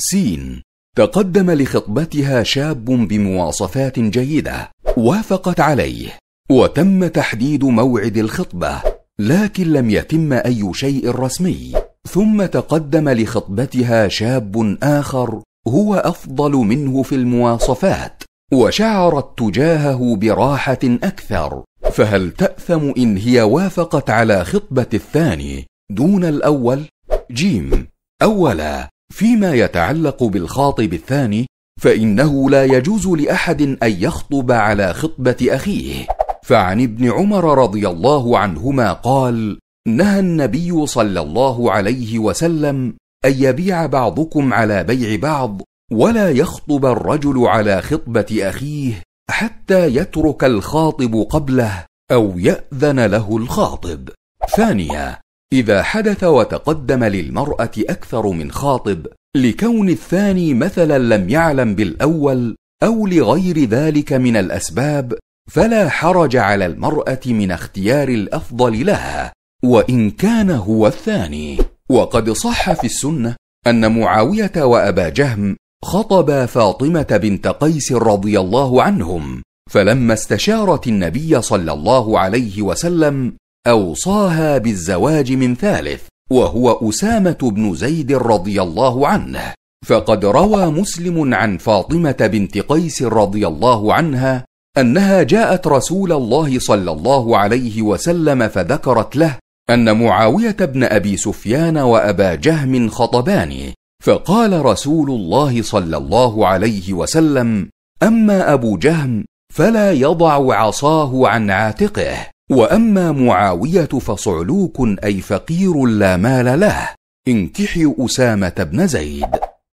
سين تقدم لخطبتها شاب بمواصفات جيدة وافقت عليه وتم تحديد موعد الخطبة لكن لم يتم أي شيء رسمي ثم تقدم لخطبتها شاب آخر هو أفضل منه في المواصفات وشعرت تجاهه براحة أكثر فهل تأثم إن هي وافقت على خطبة الثاني دون الأول؟ جيم أولا فيما يتعلق بالخاطب الثاني فانه لا يجوز لاحد ان يخطب على خطبه اخيه فعن ابن عمر رضي الله عنهما قال نهى النبي صلى الله عليه وسلم ان يبيع بعضكم على بيع بعض ولا يخطب الرجل على خطبه اخيه حتى يترك الخاطب قبله او ياذن له الخاطب ثانيه اذا حدث وتقدم للمراه اكثر من خاطب لكون الثاني مثلا لم يعلم بالاول او لغير ذلك من الاسباب فلا حرج على المراه من اختيار الافضل لها وان كان هو الثاني وقد صح في السنه ان معاويه وابا جهم خطبا فاطمه بنت قيس رضي الله عنهم فلما استشارت النبي صلى الله عليه وسلم اوصاها بالزواج من ثالث وهو اسامه بن زيد رضي الله عنه فقد روى مسلم عن فاطمه بنت قيس رضي الله عنها انها جاءت رسول الله صلى الله عليه وسلم فذكرت له ان معاويه بن ابي سفيان وابا جهم خطبان فقال رسول الله صلى الله عليه وسلم اما ابو جهم فلا يضع عصاه عن عاتقه واما معاويه فصعلوك اي فقير لا مال له انكحي اسامه بن زيد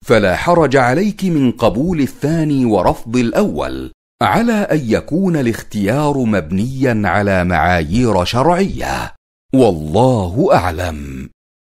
فلا حرج عليك من قبول الثاني ورفض الاول على ان يكون الاختيار مبنيا على معايير شرعيه والله اعلم